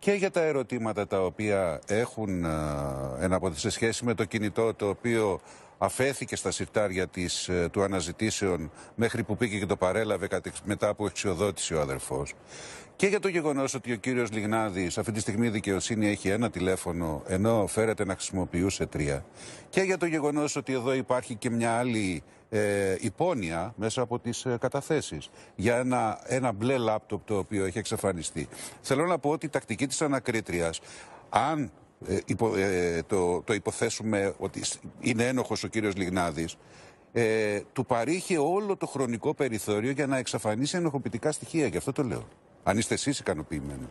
και για τα ερωτήματα τα οποία έχουν ε, σε σχέση με το κινητό το οποίο αφέθηκε στα συρτάρια της, ε, του αναζητήσεων μέχρι που πήγε και το παρέλαβε μετά από εξιοδότηση ο αδερφός και για το γεγονός ότι ο κύριος Λιγνάδης αυτή τη στιγμή η δικαιοσύνη έχει ένα τηλέφωνο, ενώ φέρεται να χρησιμοποιούσε τρία. Και για το γεγονός ότι εδώ υπάρχει και μια άλλη ε, υπόνοια μέσα από τις ε, καταθέσεις για ένα, ένα μπλε λάπτοπ το οποίο έχει εξαφανιστεί. Θέλω να πω ότι η τακτική της ανακρίτριας, αν ε, υπο, ε, το, το υποθέσουμε ότι είναι ένοχος ο κύριος Λιγνάδης, ε, του παρήχε όλο το χρονικό περιθώριο για να εξαφανίσει ενοχοποιητικά στοιχεία. Γι' αυτό το λέω. Αν είστε εσείς ικανοποιημένοι.